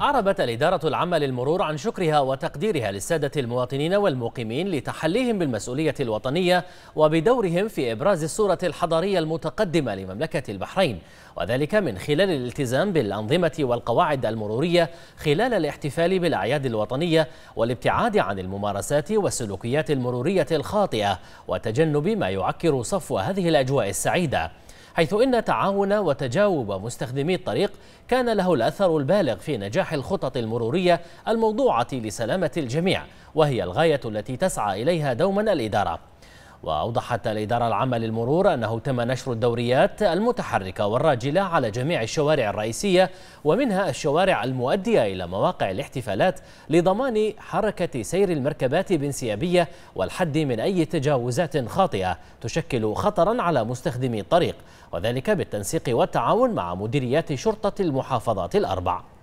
أعربت الإدارة العامة للمرور عن شكرها وتقديرها للسادة المواطنين والمقيمين لتحليهم بالمسؤولية الوطنية وبدورهم في إبراز الصورة الحضارية المتقدمة لمملكة البحرين وذلك من خلال الالتزام بالأنظمة والقواعد المرورية خلال الاحتفال بالأعياد الوطنية والابتعاد عن الممارسات والسلوكيات المرورية الخاطئة وتجنب ما يعكر صفو هذه الأجواء السعيدة حيث إن تعاون وتجاوب مستخدمي الطريق كان له الأثر البالغ في نجاح الخطط المرورية الموضوعة لسلامة الجميع وهي الغاية التي تسعى إليها دوما الإدارة وأوضحت الإدارة العامة للمرور أنه تم نشر الدوريات المتحركة والراجلة على جميع الشوارع الرئيسية ومنها الشوارع المؤدية إلى مواقع الاحتفالات لضمان حركة سير المركبات بانسيابية والحد من أي تجاوزات خاطئة تشكل خطرا على مستخدمي الطريق وذلك بالتنسيق والتعاون مع مديريات شرطة المحافظات الأربع